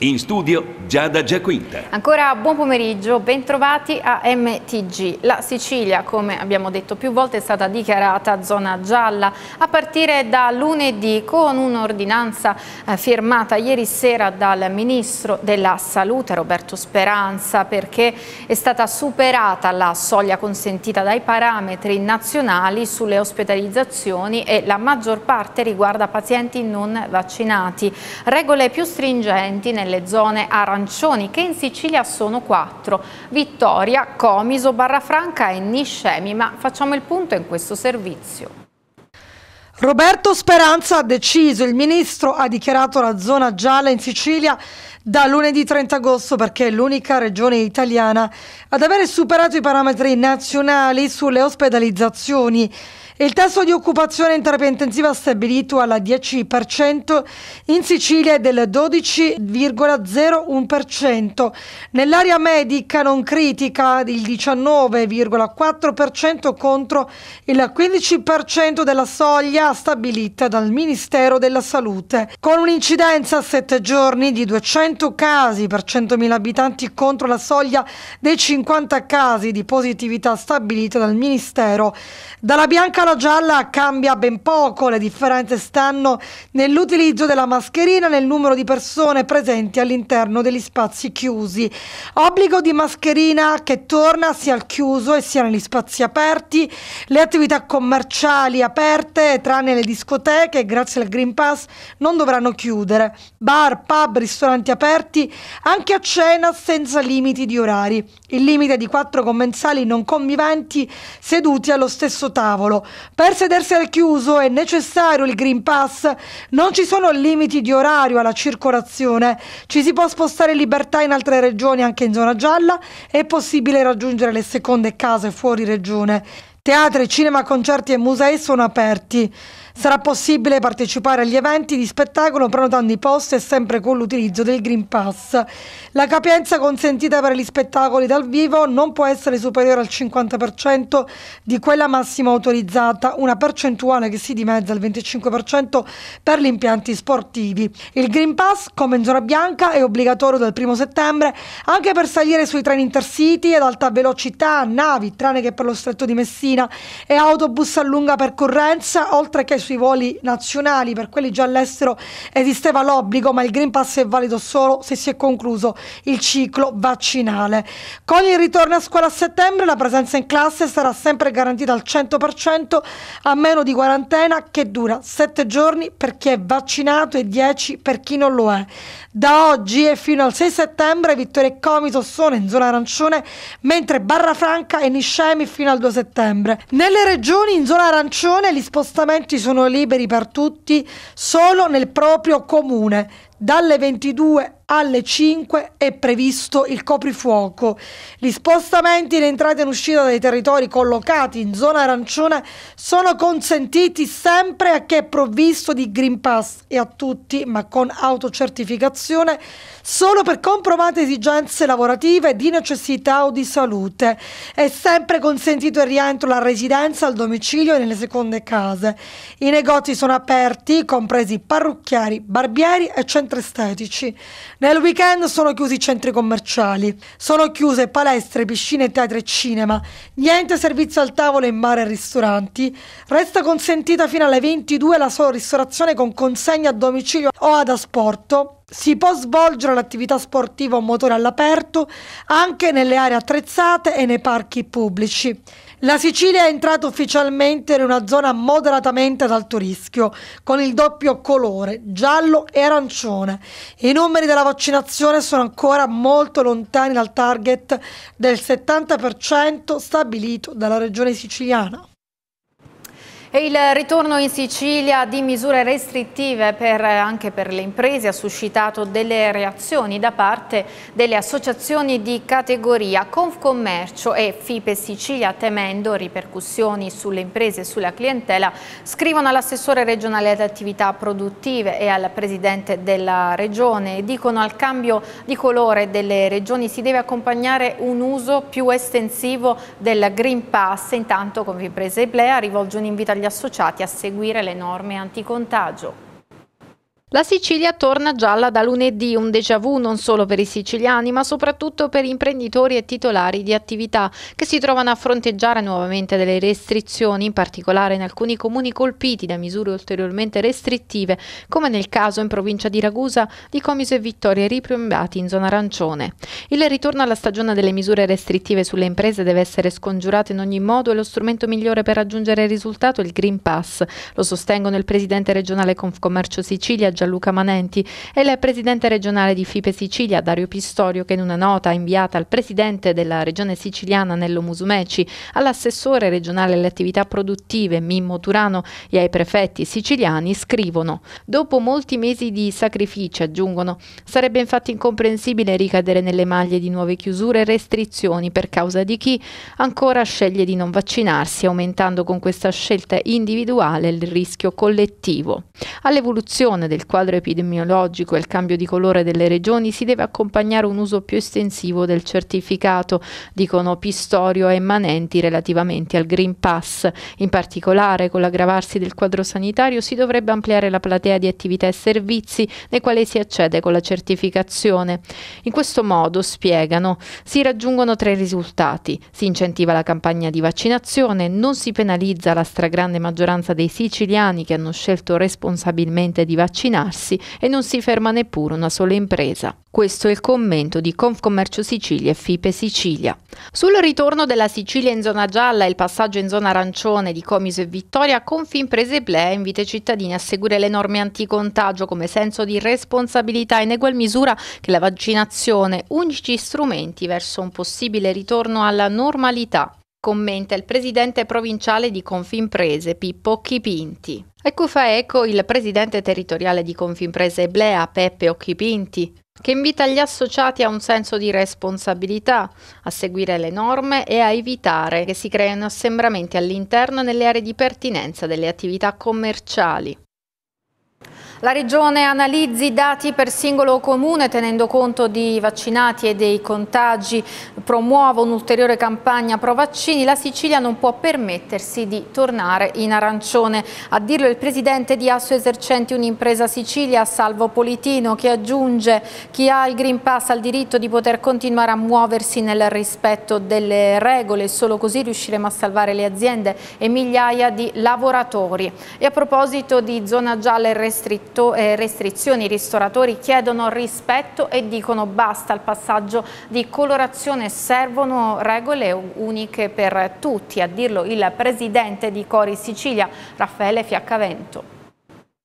In studio Giada Giaquinta. Ancora buon pomeriggio, bentrovati a MTG. La Sicilia, come abbiamo detto più volte, è stata dichiarata zona gialla a partire da lunedì con un'ordinanza eh, firmata ieri sera dal Ministro della Salute Roberto Speranza perché è stata superata la soglia consentita dai parametri nazionali sulle ospedalizzazioni e la maggior parte riguarda pazienti non vaccinati. Regole più stringenti nel nelle zone arancioni che in Sicilia sono quattro, Vittoria, Comiso, Barrafranca e Niscemi, ma facciamo il punto in questo servizio. Roberto Speranza ha deciso, il ministro ha dichiarato la zona gialla in Sicilia da lunedì 30 agosto perché è l'unica regione italiana ad avere superato i parametri nazionali sulle ospedalizzazioni il tasso di occupazione in terapia intensiva stabilito al 10% in Sicilia è del 12,01%, nell'area medica non critica il 19,4% contro il 15% della soglia stabilita dal Ministero della Salute, con un'incidenza a 7 giorni di 200 casi per 100.000 abitanti contro la soglia dei 50 casi di positività stabilita dal Ministero. Dalla bianca zona gialla cambia ben poco, le differenze stanno nell'utilizzo della mascherina, nel numero di persone presenti all'interno degli spazi chiusi. Obbligo di mascherina che torna sia al chiuso e sia negli spazi aperti, le attività commerciali aperte, tranne le discoteche, grazie al Green Pass, non dovranno chiudere. Bar, pub, ristoranti aperti, anche a cena senza limiti di orari. Il limite è di quattro commensali non conviventi seduti allo stesso tavolo. Per sedersi al chiuso è necessario il Green Pass, non ci sono limiti di orario alla circolazione, ci si può spostare in libertà in altre regioni anche in zona gialla, è possibile raggiungere le seconde case fuori regione. Teatri, cinema, concerti e musei sono aperti. Sarà possibile partecipare agli eventi di spettacolo prenotando i posti e sempre con l'utilizzo del Green Pass. La capienza consentita per gli spettacoli dal vivo non può essere superiore al 50% di quella massima autorizzata, una percentuale che si dimezza al 25% per gli impianti sportivi. Il Green Pass, come in zona bianca, è obbligatorio dal 1 settembre anche per salire sui treni intercity ad alta velocità, navi, tranne che per lo stretto di Messina e autobus a lunga percorrenza, oltre che sui voli nazionali, per quelli già all'estero esisteva l'obbligo, ma il Green Pass è valido solo se si è concluso il ciclo vaccinale. Con il ritorno a scuola a settembre la presenza in classe sarà sempre garantita al 100% a meno di quarantena che dura 7 giorni per chi è vaccinato e 10 per chi non lo è. Da oggi e fino al 6 settembre Vittorio e Comito sono in zona arancione, mentre Barra Franca e Niscemi fino al 2 settembre. Nelle regioni in zona arancione gli spostamenti sono sono liberi per tutti solo nel proprio comune dalle 22 alle 5 è previsto il coprifuoco. Gli spostamenti in entrata e in uscita dai territori collocati in zona arancione sono consentiti sempre a chi è provvisto di Green Pass e a tutti, ma con autocertificazione, solo per comprovate esigenze lavorative, di necessità o di salute. È sempre consentito il rientro alla residenza, al domicilio e nelle seconde case. I negozi sono aperti, compresi parrucchieri, barbieri e centri estetici. Nel weekend sono chiusi i centri commerciali, sono chiuse palestre, piscine, teatri e cinema, niente servizio al tavolo in bar e ristoranti, resta consentita fino alle 22 la sola ristorazione con consegna a domicilio o ad asporto. Si può svolgere l'attività sportiva o motore all'aperto anche nelle aree attrezzate e nei parchi pubblici. La Sicilia è entrata ufficialmente in una zona moderatamente ad alto rischio, con il doppio colore, giallo e arancione. I numeri della vaccinazione sono ancora molto lontani dal target del 70% stabilito dalla regione siciliana. E il ritorno in Sicilia di misure restrittive per, anche per le imprese ha suscitato delle reazioni da parte delle associazioni di categoria Confcommercio e Fipe Sicilia temendo ripercussioni sulle imprese e sulla clientela scrivono all'assessore regionale ad attività produttive e al presidente della regione dicono al cambio di colore delle regioni si deve accompagnare un uso più estensivo del Green Pass intanto Confimprese Iblea rivolge un invito gli associati a seguire le norme anticontagio. La Sicilia torna gialla da lunedì, un déjà vu non solo per i siciliani ma soprattutto per imprenditori e titolari di attività che si trovano a fronteggiare nuovamente delle restrizioni, in particolare in alcuni comuni colpiti da misure ulteriormente restrittive come nel caso in provincia di Ragusa di Comiso e Vittoria ripiombati in zona arancione. Il ritorno alla stagione delle misure restrittive sulle imprese deve essere scongiurato in ogni modo e lo strumento migliore per raggiungere il risultato è il Green Pass. Lo sostengono il presidente regionale Confcommercio Sicilia Gianluca Manenti e il presidente regionale di FIPE Sicilia Dario Pistorio che in una nota inviata al presidente della regione siciliana Nello Musumeci, all'assessore regionale alle attività produttive Mimmo Turano e ai prefetti siciliani scrivono «Dopo molti mesi di sacrifici, aggiungono, sarebbe infatti incomprensibile ricadere nelle maglie di nuove chiusure e restrizioni per causa di chi ancora sceglie di non vaccinarsi, aumentando con questa scelta individuale il rischio collettivo». All'evoluzione del quadro epidemiologico e il cambio di colore delle regioni si deve accompagnare un uso più estensivo del certificato, dicono Pistorio e Manenti relativamente al Green Pass. In particolare, con l'aggravarsi del quadro sanitario si dovrebbe ampliare la platea di attività e servizi nei quali si accede con la certificazione. In questo modo, spiegano, si raggiungono tre risultati. Si incentiva la campagna di vaccinazione, non si penalizza la stragrande maggioranza dei siciliani che hanno scelto responsabilmente di vaccinare avvicinarsi e non si ferma neppure una sola impresa. Questo è il commento di Confcommercio Sicilia e Fipe Sicilia. Sul ritorno della Sicilia in zona gialla e il passaggio in zona arancione di Comiso e Vittoria, Confimprese Plea invita i cittadini a seguire le norme anticontagio come senso di responsabilità in egual misura che la vaccinazione, unici strumenti verso un possibile ritorno alla normalità commenta il presidente provinciale di Confimprese Pippo Chipinti. E ecco qui fa eco il presidente territoriale di Confimprese Blea, Peppe Occhipinti, che invita gli associati a un senso di responsabilità, a seguire le norme e a evitare che si creino assembramenti all'interno nelle aree di pertinenza delle attività commerciali. La Regione analizzi i dati per singolo comune tenendo conto di vaccinati e dei contagi, promuove un'ulteriore campagna pro vaccini, la Sicilia non può permettersi di tornare in arancione. A dirlo il presidente di Asso Esercenti Un'impresa Sicilia, Salvo Politino, che aggiunge chi ha il Green Pass ha il diritto di poter continuare a muoversi nel rispetto delle regole, solo così riusciremo a salvare le aziende e migliaia di lavoratori. E a proposito di zona gialla e restrittiva, detto eh, restrizioni. I ristoratori chiedono rispetto e dicono basta al passaggio di colorazione, servono regole uniche per tutti, a dirlo il presidente di Cori Sicilia, Raffaele Fiaccavento.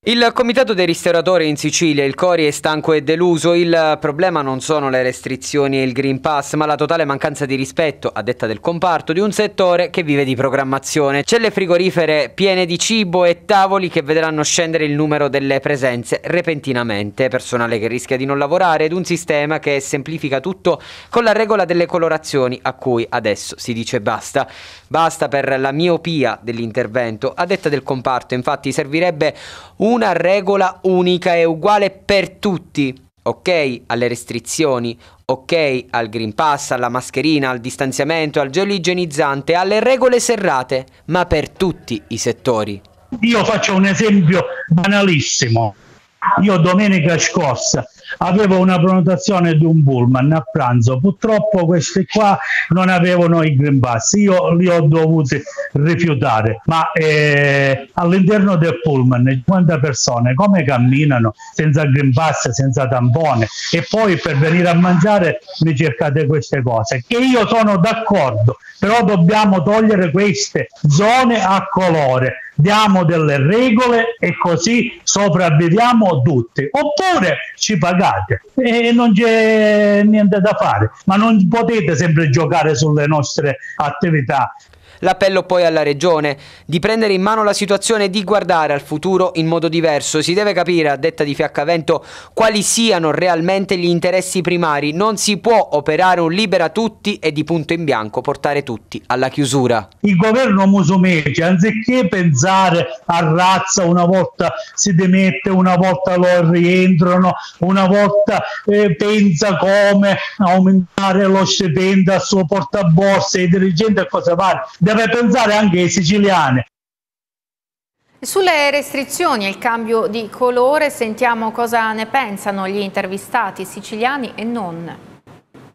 Il Comitato dei ristoratori in Sicilia, il Cori, è stanco e deluso. Il problema non sono le restrizioni e il Green Pass, ma la totale mancanza di rispetto, a detta del comparto, di un settore che vive di programmazione. Celle frigorifere piene di cibo e tavoli che vedranno scendere il numero delle presenze repentinamente, personale che rischia di non lavorare ed un sistema che semplifica tutto con la regola delle colorazioni a cui adesso si dice basta. Basta per la miopia dell'intervento. A detta del comparto, infatti, servirebbe un una regola unica e uguale per tutti. Ok alle restrizioni, ok al Green Pass, alla mascherina, al distanziamento, al gel igienizzante, alle regole serrate, ma per tutti i settori. Io faccio un esempio banalissimo. Io domenica scorsa avevo una prenotazione di un pullman a pranzo, purtroppo questi qua non avevano i green pass, io li ho dovuti rifiutare, ma eh, all'interno del pullman 50 persone come camminano senza green pass, senza tampone e poi per venire a mangiare mi cercate queste cose, che io sono d'accordo, però dobbiamo togliere queste zone a colore diamo delle regole e così sopravviviamo tutti oppure ci paghiamo pagate e non c'è niente da fare, ma non potete sempre giocare sulle nostre attività L'appello poi alla Regione di prendere in mano la situazione e di guardare al futuro in modo diverso. Si deve capire, a detta di Fiaccavento, quali siano realmente gli interessi primari. Non si può operare un libera tutti e di punto in bianco portare tutti alla chiusura. Il governo Musumeci, anziché pensare a razza, una volta si demette, una volta lo rientrano, una volta eh, pensa come aumentare lo stipendio al suo portaborsa, ai dirigenti e cosa fare deve pensare anche ai siciliani. Sulle restrizioni e il cambio di colore sentiamo cosa ne pensano gli intervistati siciliani e non.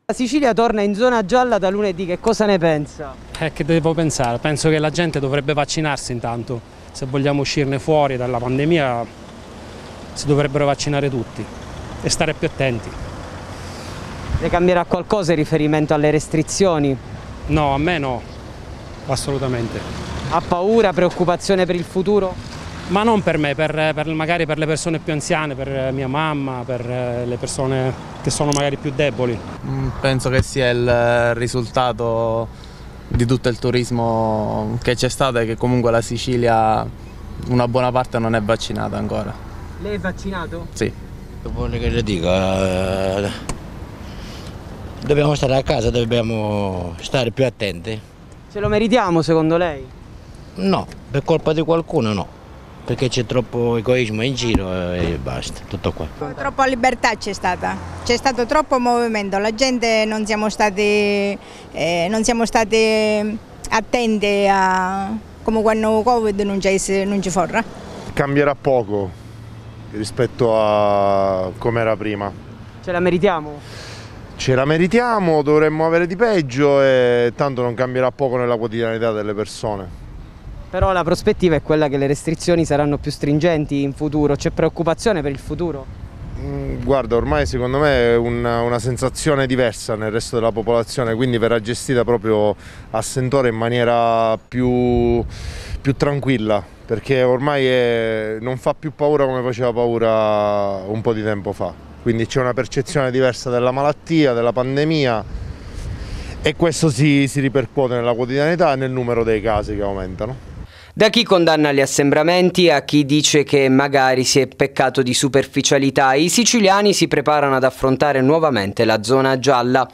La Sicilia torna in zona gialla da lunedì, che cosa ne pensa? Eh, che devo pensare? Penso che la gente dovrebbe vaccinarsi intanto. Se vogliamo uscirne fuori dalla pandemia si dovrebbero vaccinare tutti e stare più attenti. Le cambierà qualcosa in riferimento alle restrizioni? No, a me no, assolutamente. Ha paura, preoccupazione per il futuro? Ma non per me, per, per magari per le persone più anziane, per mia mamma, per eh, le persone che sono magari più deboli. Mm, penso che sia il eh, risultato di tutto il turismo che c'è stato e che comunque la Sicilia una buona parte non è vaccinata ancora. Lei è vaccinato? Sì. Vuole che le dica, eh, dobbiamo stare a casa, dobbiamo stare più attenti. Ce lo meritiamo secondo lei? No, per colpa di qualcuno no, perché c'è troppo egoismo in giro e basta, tutto qua. Troppa libertà c'è stata, c'è stato troppo movimento, la gente non siamo stati, eh, non siamo stati attenti a come quando Covid non, non ci forra. Cambierà poco rispetto a come era prima. Ce la meritiamo? ce la meritiamo, dovremmo avere di peggio e tanto non cambierà poco nella quotidianità delle persone. Però la prospettiva è quella che le restrizioni saranno più stringenti in futuro, c'è preoccupazione per il futuro? Mm, guarda, ormai secondo me è una, una, sensazione diversa nel resto della popolazione, quindi verrà gestita proprio a sentore in maniera più, più tranquilla, perché ormai è, non fa più paura come faceva paura un po' di tempo fa quindi c'è una percezione diversa della malattia, della pandemia e questo si, si ripercuote nella quotidianità e nel numero dei casi che aumentano. Da chi condanna gli assembramenti a chi dice che magari si è peccato di superficialità, i siciliani si preparano ad affrontare nuovamente la zona gialla.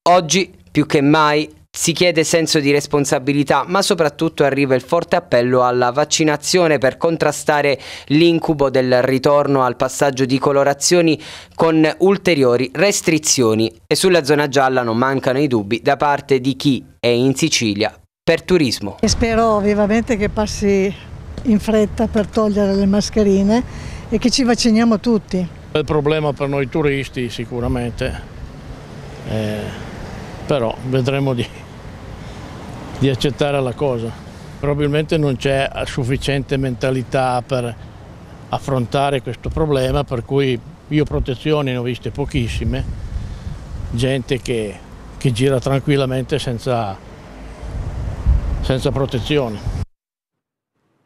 Oggi più che mai si chiede senso di responsabilità, ma soprattutto arriva il forte appello alla vaccinazione per contrastare l'incubo del ritorno al passaggio di colorazioni con ulteriori restrizioni. E sulla zona gialla non mancano i dubbi da parte di chi è in Sicilia per turismo. E spero vivamente che passi in fretta per togliere le mascherine e che ci vacciniamo tutti. È un problema per noi turisti sicuramente, eh, però vedremo di di accettare la cosa. Probabilmente non c'è sufficiente mentalità per affrontare questo problema, per cui io protezioni ne ho viste pochissime, gente che, che gira tranquillamente senza, senza protezioni.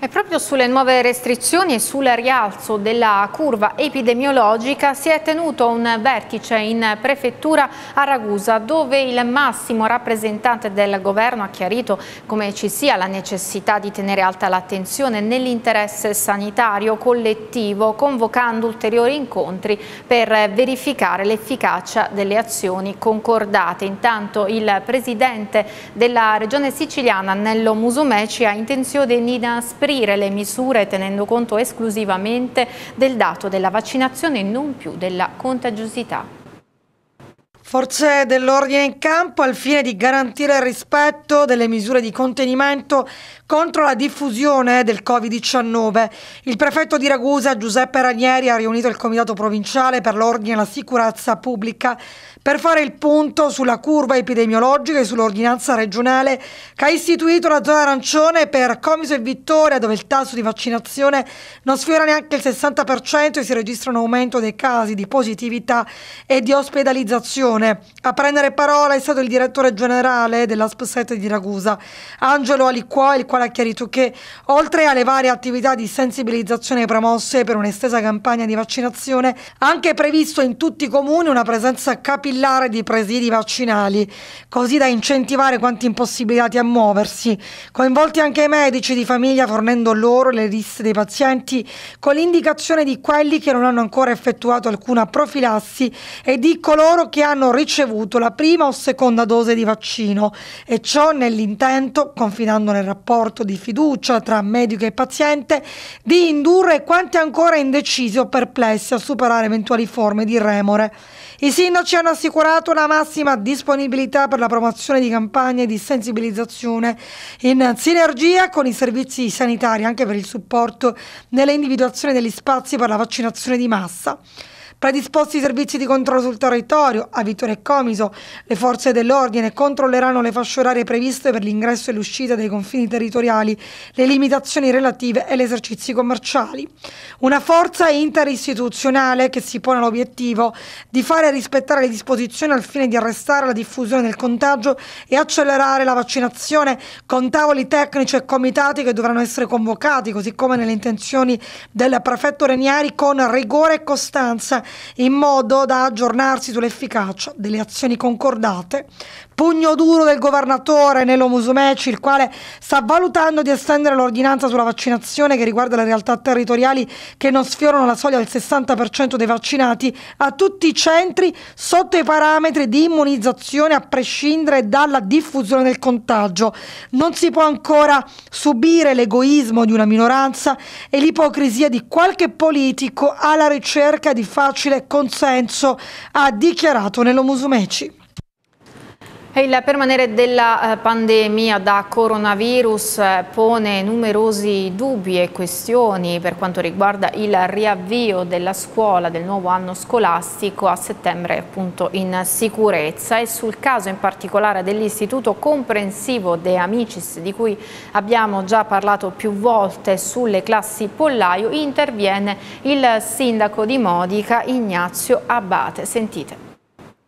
E proprio sulle nuove restrizioni e sul rialzo della curva epidemiologica si è tenuto un vertice in prefettura a Ragusa dove il massimo rappresentante del governo ha chiarito come ci sia la necessità di tenere alta l'attenzione nell'interesse sanitario collettivo convocando ulteriori incontri per verificare l'efficacia delle azioni concordate. Intanto il presidente della regione siciliana Nello Musumeci ha intenzione di inasprire ricoprire le misure tenendo conto esclusivamente del dato della vaccinazione e non più della contagiosità. Forze dell'ordine in campo al fine di garantire il rispetto delle misure di contenimento contro la diffusione del Covid-19. Il prefetto di Ragusa Giuseppe Ranieri ha riunito il comitato provinciale per l'ordine e la sicurezza pubblica per fare il punto sulla curva epidemiologica e sull'ordinanza regionale che ha istituito la zona arancione per Comiso e Vittoria, dove il tasso di vaccinazione non sfiora neanche il 60% e si registra un aumento dei casi di positività e di ospedalizzazione. A prendere parola è stato il direttore generale dell'ASP 7 di Ragusa, Angelo Aliquò, il quale ha chiarito che, oltre alle varie attività di sensibilizzazione promosse per un'estesa campagna di vaccinazione, ha anche previsto in tutti i comuni una presenza capillare bancellare di presidi vaccinali, così da incentivare quanti impossibilitati a muoversi, coinvolti anche i medici di famiglia fornendo loro le liste dei pazienti con l'indicazione di quelli che non hanno ancora effettuato alcuna profilassi e di coloro che hanno ricevuto la prima o seconda dose di vaccino e ciò nell'intento, confidando nel rapporto di fiducia tra medico e paziente, di indurre quanti ancora indecisi o perplessi a superare eventuali forme di remore. I sindaci hanno assicurato la massima disponibilità per la promozione di campagne di sensibilizzazione in sinergia con i servizi sanitari anche per il supporto nell'individuazione degli spazi per la vaccinazione di massa predisposti i servizi di controllo sul territorio, a Vittorio e Comiso, le forze dell'ordine controlleranno le fasce orarie previste per l'ingresso e l'uscita dei confini territoriali, le limitazioni relative e gli esercizi commerciali. Una forza interistituzionale che si pone l'obiettivo di fare rispettare le disposizioni al fine di arrestare la diffusione del contagio e accelerare la vaccinazione con tavoli tecnici e comitati che dovranno essere convocati, così come nelle intenzioni del prefetto Renieri, con rigore e costanza in modo da aggiornarsi sull'efficacia delle azioni concordate pugno duro del governatore Nelo Musumeci, il quale sta valutando di estendere l'ordinanza sulla vaccinazione che riguarda le realtà territoriali che non sfiorano la soglia del 60% dei vaccinati a tutti i centri sotto i parametri di immunizzazione a prescindere dalla diffusione del contagio. Non si può ancora subire l'egoismo di una minoranza e l'ipocrisia di qualche politico alla ricerca di facile consenso, ha dichiarato Nelo Musumeci. Il permanere della eh, pandemia da coronavirus eh, pone numerosi dubbi e questioni per quanto riguarda il riavvio della scuola del nuovo anno scolastico a settembre appunto in sicurezza e sul caso in particolare dell'istituto comprensivo De Amicis di cui abbiamo già parlato più volte sulle classi pollaio interviene il sindaco di Modica Ignazio Abate. Sentite.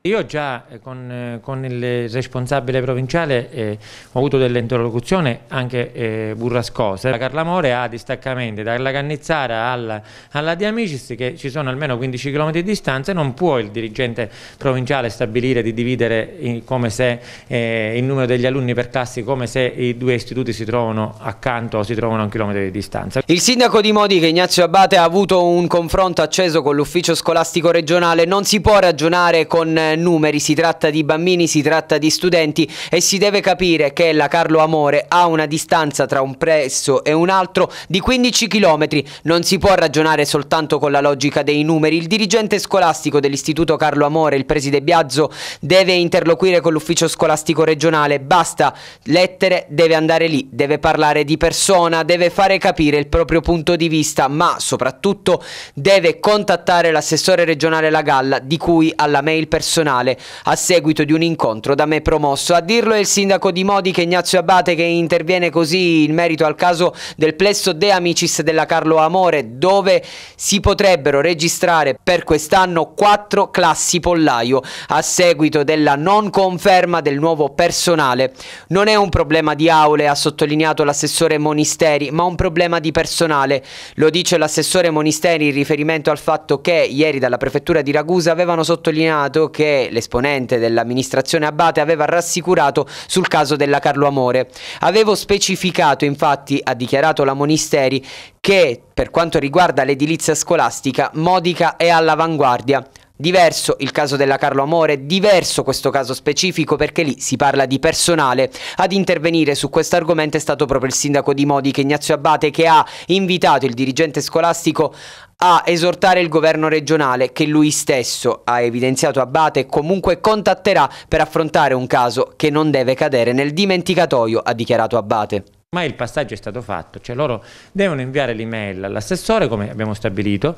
Io già eh, con, eh, con, il responsabile provinciale eh, ho avuto delle interlocuzioni anche eh, burrascose. La Carlamore ha distaccamenti dalla Cannizzara alla, alla Di Amicis che ci sono almeno 15 km di distanza e non può il dirigente provinciale stabilire di dividere in, se, eh, il numero degli alunni per classi come se i due istituti si trovano accanto o si trovano a un chilometro di distanza. Il sindaco di Modica Ignazio Abate ha avuto un confronto acceso con l'ufficio scolastico regionale. Non si può ragionare con eh, numeri, si tratta di bambini, si tratta di studenti e si deve capire che la Carlo Amore ha una distanza tra un presso e un altro di 15 km, non si può ragionare soltanto con la logica dei numeri, il dirigente scolastico dell'istituto Carlo Amore, il preside Biazzo, deve interloquire con l'ufficio scolastico regionale, basta lettere, deve andare lì, deve parlare di persona, deve fare capire il proprio punto di vista, ma soprattutto deve contattare l'assessore regionale La Galla di cui alla mail personale personale a seguito di un incontro da me promosso. A dirlo è il sindaco di Modica Ignazio Abate che interviene così in merito al caso del plesso De Amicis della Carlo Amore dove si potrebbero registrare per quest'anno quattro classi pollaio a seguito della non conferma del nuovo personale. Non è un problema di aule, ha sottolineato l'assessore Monisteri, ma un problema di personale. Lo dice l'assessore Monisteri in riferimento al fatto che ieri dalla prefettura di Ragusa avevano sottolineato che l'esponente dell'amministrazione Abate aveva rassicurato sul caso della Carlo Amore. Avevo specificato, infatti, ha dichiarato la Monisteri, che per quanto riguarda l'edilizia scolastica, Modica è all'avanguardia Diverso il caso della Carlo Amore, diverso questo caso specifico perché lì si parla di personale. Ad intervenire su questo argomento è stato proprio il sindaco di Modica Ignazio Abate che ha invitato il dirigente scolastico a esortare il governo regionale che lui stesso ha evidenziato Abate comunque contatterà per affrontare un caso che non deve cadere nel dimenticatoio, ha dichiarato Abate. Ma il passaggio è stato fatto, cioè loro devono inviare l'email all'assessore come abbiamo stabilito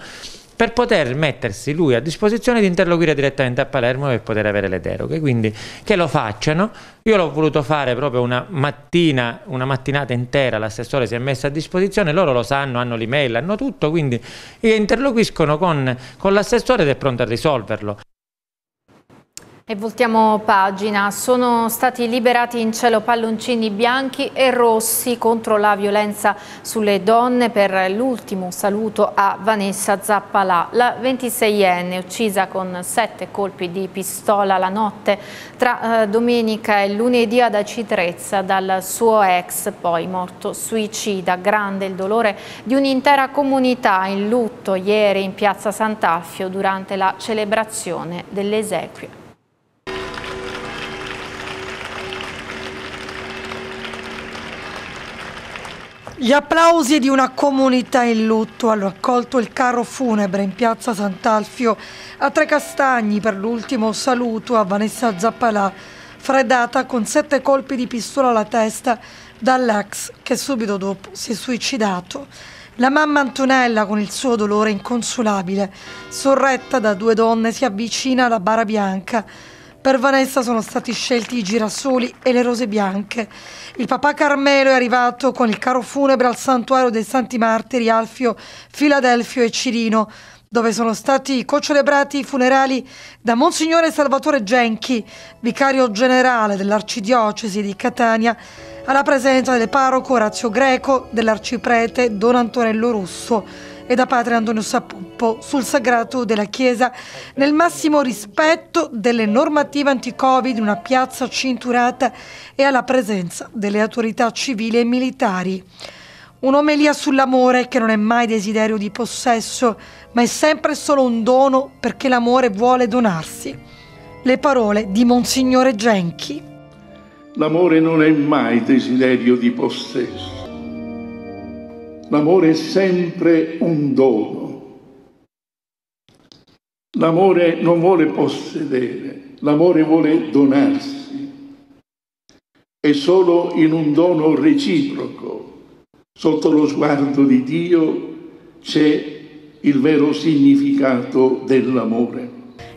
per poter mettersi lui a disposizione di interloquire direttamente a Palermo e poter avere le deroghe, quindi che lo facciano. Io l'ho voluto fare proprio una mattina, una mattinata intera, l'assessore si è messo a disposizione, loro lo sanno, hanno l'email, hanno tutto, quindi interloquiscono con, con l'assessore ed è pronto a risolverlo. E voltiamo pagina. Sono stati liberati in cielo palloncini bianchi e rossi contro la violenza sulle donne per l'ultimo saluto a Vanessa Zappalà, la 26enne uccisa con sette colpi di pistola la notte tra eh, domenica e lunedì ad Acitrezza dal suo ex, poi morto suicida. Grande il dolore di un'intera comunità in lutto ieri in piazza Sant'Affio durante la celebrazione dell'esequio. Gli applausi di una comunità in lutto hanno accolto il carro funebre in piazza Sant'Alfio a Trecastagni per l'ultimo saluto a Vanessa Zappalà, freddata con sette colpi di pistola alla testa dall'ex che subito dopo si è suicidato. La mamma Antonella, con il suo dolore inconsolabile, sorretta da due donne, si avvicina alla bara bianca per Vanessa sono stati scelti i girasoli e le rose bianche. Il papà Carmelo è arrivato con il caro funebre al santuario dei Santi Martiri Alfio, Filadelfio e Cirino, dove sono stati cocelebrati i funerali da Monsignore Salvatore Genchi, vicario generale dell'arcidiocesi di Catania, alla presenza del parroco Orazio Greco, dell'arciprete Don Antonello Russo e da padre Antonio Sapuppo sul sagrato della Chiesa nel massimo rispetto delle normative anti-Covid una piazza cinturata e alla presenza delle autorità civili e militari. Un'omelia sull'amore che non è mai desiderio di possesso, ma è sempre solo un dono perché l'amore vuole donarsi. Le parole di Monsignore Genchi. L'amore non è mai desiderio di possesso L'amore è sempre un dono. L'amore non vuole possedere, l'amore vuole donarsi. E solo in un dono reciproco, sotto lo sguardo di Dio, c'è il vero significato dell'amore.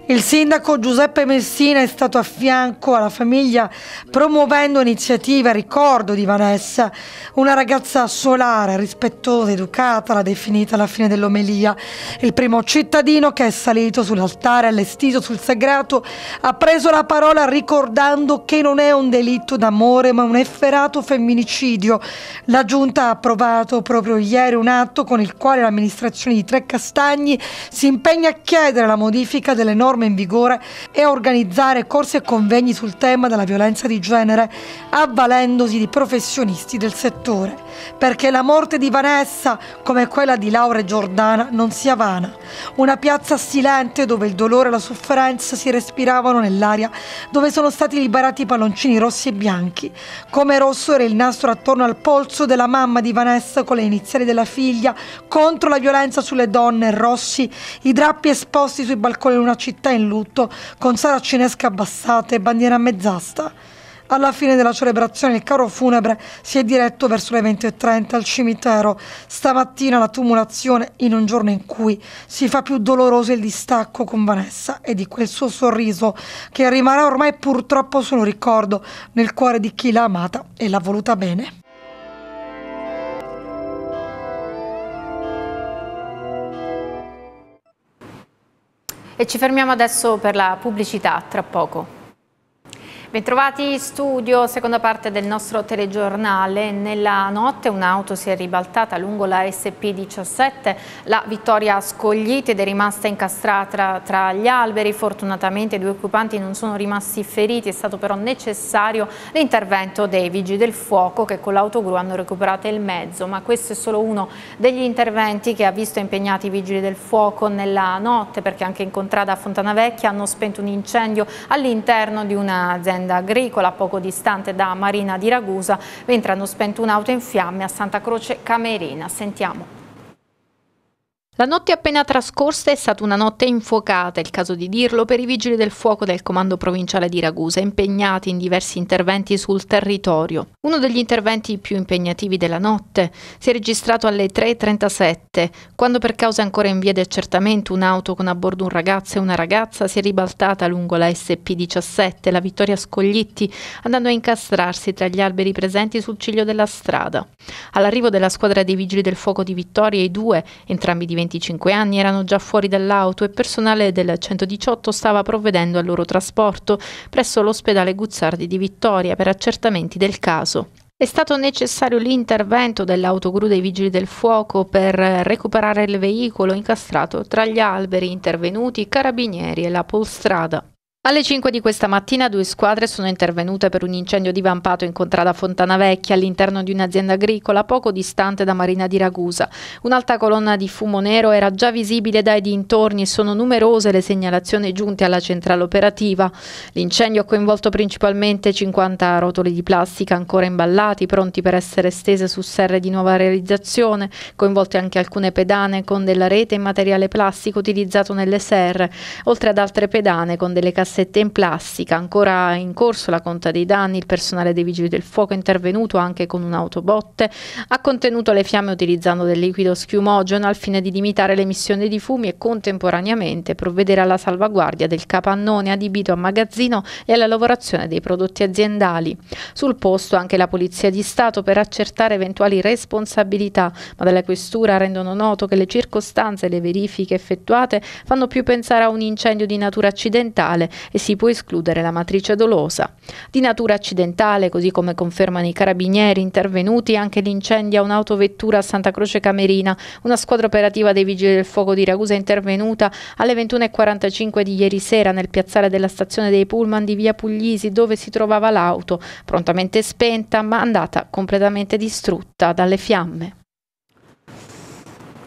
Il sindaco Giuseppe Messina è stato a fianco alla famiglia promuovendo iniziative a ricordo di Vanessa, una ragazza solare, rispettosa, educata, l'ha definita alla fine dell'omelia. Il primo cittadino che è salito sull'altare allestito sul sagrato ha preso la parola ricordando che non è un delitto d'amore ma un efferato femminicidio. La giunta ha approvato proprio ieri un atto con il quale l'amministrazione di Trecastagni si impegna a chiedere la modifica delle norme norme in vigore e a organizzare corsi e convegni sul tema della violenza di genere, avvalendosi di professionisti del settore, perché la morte di Vanessa, come quella di Laura e Giordana, non sia vana. Una piazza silente dove il dolore e la sofferenza si respiravano nell'aria, dove sono stati liberati i palloncini rossi e bianchi, come rosso era il nastro attorno al polso della mamma di Vanessa con le iniziali della figlia contro la violenza sulle donne, rossi i drappi esposti sui balconi di una città città in lutto con saracinesche abbassate e bandiera a mezz'asta. Alla fine della celebrazione il carro funebre si è diretto verso le 20.30 al cimitero. Stamattina la tumulazione in un giorno in cui si fa più doloroso il distacco con Vanessa e di quel suo sorriso che rimarrà ormai purtroppo solo ricordo nel cuore di chi l'ha amata e l'ha voluta bene. E ci fermiamo adesso per la pubblicità, tra poco. Bentrovati in studio, seconda parte del nostro telegiornale. Nella notte un'auto si è ribaltata lungo la SP17, la Vittoria Scogliti ed è rimasta incastrata tra gli alberi. Fortunatamente i due occupanti non sono rimasti feriti, è stato però necessario l'intervento dei vigili del fuoco che con l'autogru hanno recuperato il mezzo, ma questo è solo uno degli interventi che ha visto impegnati i vigili del fuoco nella notte perché anche in contrada a Fontana Vecchia hanno spento un incendio all'interno di un'azienda un'azienda agricola poco distante da Marina di Ragusa, mentre hanno spento un'auto in fiamme a Santa Croce Camerina. Sentiamo. La notte appena trascorsa è stata una notte infuocata, è il caso di dirlo, per i vigili del fuoco del comando provinciale di Ragusa, impegnati in diversi interventi sul territorio. Uno degli interventi più impegnativi della notte si è registrato alle 3.37, quando per cause ancora in via di accertamento un'auto con a bordo un ragazzo e una ragazza si è ribaltata lungo la SP17, la Vittoria Scoglitti, andando a incastrarsi tra gli alberi presenti sul ciglio della strada. All'arrivo della squadra dei vigili del fuoco di Vittoria, i due, entrambi diventati 25 anni erano già fuori dall'auto e personale del 118 stava provvedendo al loro trasporto presso l'ospedale Guzzardi di Vittoria per accertamenti del caso. È stato necessario l'intervento dell'autogru dei vigili del fuoco per recuperare il veicolo incastrato tra gli alberi intervenuti, i carabinieri e la polstrada. Alle 5 di questa mattina due squadre sono intervenute per un incendio divampato in contrada Fontana Vecchia all'interno di un'azienda agricola poco distante da Marina di Ragusa. Un'alta colonna di fumo nero era già visibile dai dintorni e sono numerose le segnalazioni giunte alla centrale operativa. L'incendio ha coinvolto principalmente 50 rotoli di plastica ancora imballati, pronti per essere stese su serre di nuova realizzazione, coinvolte anche alcune pedane con della rete in materiale plastico utilizzato nelle serre, oltre ad altre pedane con delle casse cassette in plastica, ancora in corso la conta dei danni, il personale dei vigili del fuoco è intervenuto anche con un'autobotte, ha contenuto le fiamme utilizzando del liquido schiumogeno al fine di limitare l'emissione di fumi e contemporaneamente provvedere alla salvaguardia del capannone adibito a magazzino e alla lavorazione dei prodotti aziendali. Sul posto anche la Polizia di Stato per accertare eventuali responsabilità, ma dalla Questura rendono noto che le circostanze e le verifiche effettuate fanno più pensare a un incendio di natura accidentale e si può escludere la matrice dolosa. Di natura accidentale, così come confermano i carabinieri intervenuti, anche l'incendio a un'autovettura a Santa Croce Camerina, una squadra operativa dei Vigili del Fuoco di Ragusa è intervenuta alle 21.45 di ieri sera nel piazzale della stazione dei Pullman di via Puglisi dove si trovava l'auto, prontamente spenta ma andata completamente distrutta dalle fiamme.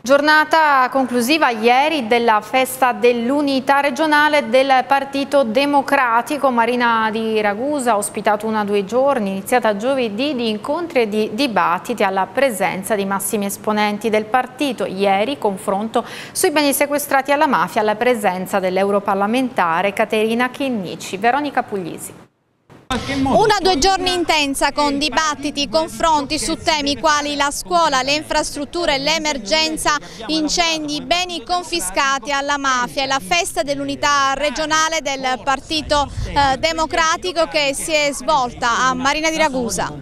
Giornata conclusiva ieri della festa dell'unità regionale del Partito Democratico. Marina di Ragusa ha ospitato una due giorni, iniziata giovedì, di incontri e di dibattiti alla presenza di massimi esponenti del partito. Ieri confronto sui beni sequestrati alla mafia alla presenza dell'europarlamentare Caterina Chinnici. Veronica Puglisi. Una due giorni intensa con dibattiti, confronti su temi quali la scuola, le infrastrutture, l'emergenza, incendi, beni confiscati alla mafia e la festa dell'unità regionale del Partito eh, Democratico che si è svolta a Marina di Ragusa.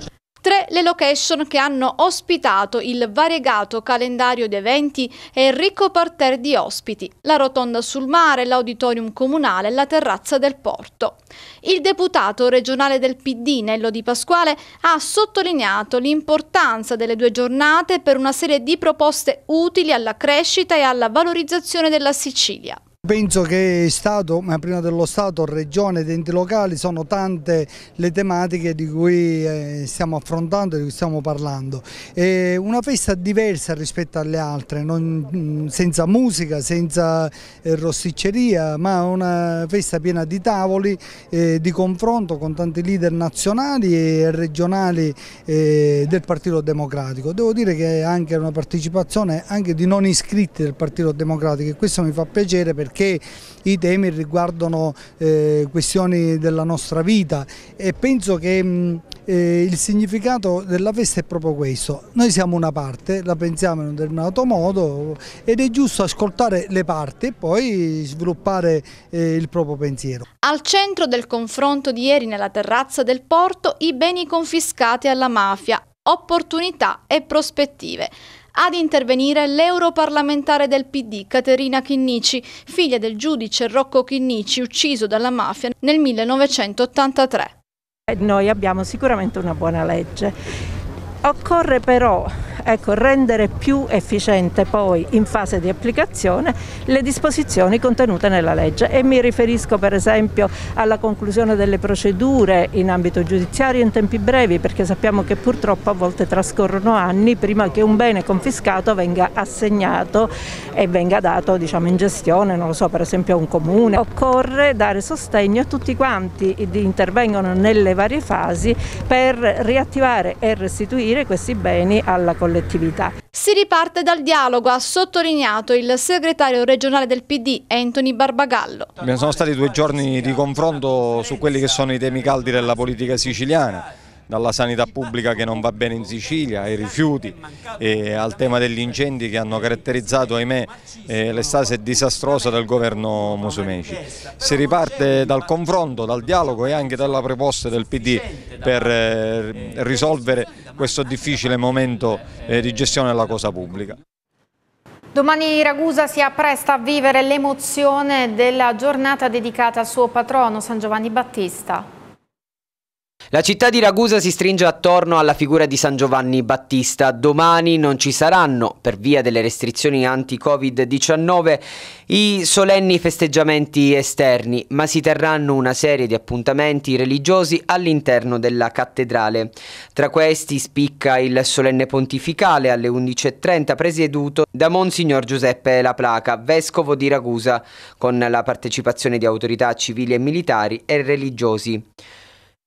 Tre le location che hanno ospitato il variegato calendario di eventi e il ricco parterre di ospiti, la rotonda sul mare, l'auditorium comunale e la terrazza del porto. Il deputato regionale del PD, Nello Di Pasquale, ha sottolineato l'importanza delle due giornate per una serie di proposte utili alla crescita e alla valorizzazione della Sicilia. Penso che Stato, ma prima dello Stato, Regione ed enti locali sono tante le tematiche di cui eh, stiamo affrontando e di cui stiamo parlando. È una festa diversa rispetto alle altre, non, mm, senza musica, senza eh, rosticceria, ma una festa piena di tavoli, eh, di confronto con tanti leader nazionali e regionali eh, del Partito Democratico. Devo dire che è anche una partecipazione anche di non iscritti del Partito Democratico e questo mi fa piacere perché perché i temi riguardano eh, questioni della nostra vita e penso che mh, mm, eh, il significato della festa è proprio questo. Noi siamo una parte, la pensiamo in un determinato modo ed è giusto ascoltare le parti e poi sviluppare eh, il proprio pensiero. Al centro del confronto di ieri nella terrazza del porto i beni confiscati alla mafia, opportunità e prospettive ad intervenire l'europarlamentare del PD Caterina Chinnici, figlia del giudice Rocco Chinnici ucciso dalla mafia nel 1983. Noi abbiamo sicuramente una buona legge Occorre però ecco, rendere più efficiente poi in fase di applicazione le disposizioni contenute nella legge e mi riferisco per esempio alla conclusione delle procedure in ambito giudiziario in tempi brevi perché sappiamo che purtroppo a volte trascorrono anni prima che un bene confiscato venga assegnato e venga dato diciamo, in gestione, non lo so, per esempio a un comune. Occorre dare sostegno a tutti quanti che intervengono nelle varie fasi per riattivare e restituire restituire questi beni alla collettività. Si riparte dal dialogo, ha sottolineato il segretario regionale del PD Anthony Barbagallo. Sono stati due giorni di confronto su quelli che sono i temi caldi della politica siciliana dalla sanità pubblica che non va bene in Sicilia, ai rifiuti, al tema degli incendi che hanno caratterizzato ahimè eh, l'estate disastrosa del governo Musumeci. Si riparte dal confronto, dal dialogo e anche dalla proposta del PD per eh, risolvere questo difficile momento eh, di gestione della cosa pubblica. Domani Ragusa si appresta a vivere l'emozione della giornata dedicata al suo patrono San Giovanni Battista. La città di Ragusa si stringe attorno alla figura di San Giovanni Battista. Domani non ci saranno, per via delle restrizioni anti-Covid-19, i solenni festeggiamenti esterni, ma si terranno una serie di appuntamenti religiosi all'interno della cattedrale. Tra questi spicca il solenne pontificale alle 11.30 presieduto da Monsignor Giuseppe La Placa, vescovo di Ragusa, con la partecipazione di autorità civili e militari e religiosi.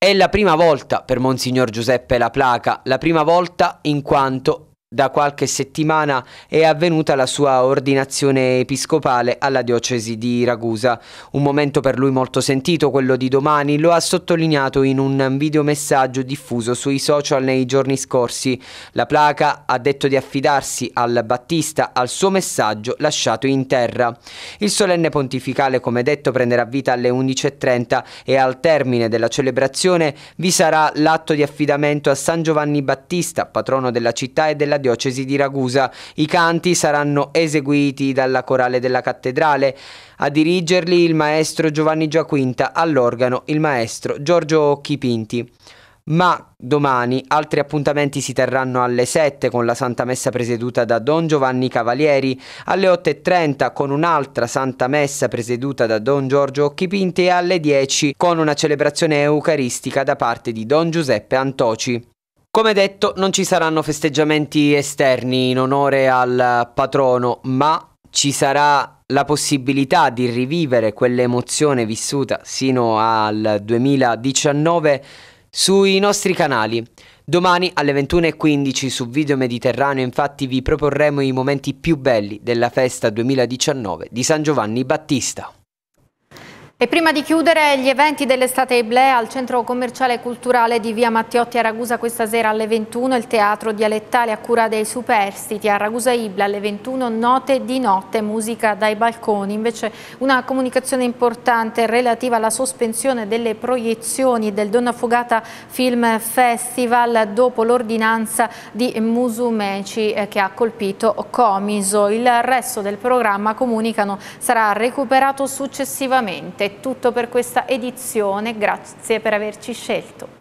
È la prima volta per Monsignor Giuseppe La Placa, la prima volta in quanto da qualche settimana è avvenuta la sua ordinazione episcopale alla diocesi di Ragusa. Un momento per lui molto sentito, quello di domani, lo ha sottolineato in un videomessaggio diffuso sui social nei giorni scorsi. La placa ha detto di affidarsi al Battista al suo messaggio lasciato in terra. Il solenne pontificale, come detto, prenderà vita alle 11.30 e al termine della celebrazione vi sarà l'atto di affidamento a San Giovanni Battista, patrono della città e della diocesi di Ragusa. I canti saranno eseguiti dalla corale della cattedrale. A dirigerli il maestro Giovanni Giaquinta, all'organo il maestro Giorgio Chipinti ma domani altri appuntamenti si terranno alle 7 con la Santa Messa presieduta da Don Giovanni Cavalieri, alle 8.30 con un'altra Santa Messa presieduta da Don Giorgio Occhipinti e alle 10 con una celebrazione eucaristica da parte di Don Giuseppe Antoci. Come detto, non ci saranno festeggiamenti esterni in onore al patrono, ma ci sarà la possibilità di rivivere quell'emozione vissuta sino al 2019 sui nostri canali. Domani alle 21.15 su Video Mediterraneo infatti vi proporremo i momenti più belli della festa 2019 di San Giovanni Battista. E prima di chiudere gli eventi dell'estate Eblea al centro commerciale e culturale di via Mattiotti a Ragusa questa sera alle 21 il teatro dialettale a cura dei superstiti a Ragusa Ibla alle 21 note di notte musica dai balconi invece una comunicazione importante relativa alla sospensione delle proiezioni del Donna Fugata Film Festival dopo l'ordinanza di Musumeci eh, che ha colpito Comiso il resto del programma comunicano sarà recuperato successivamente è tutto per questa edizione, grazie per averci scelto.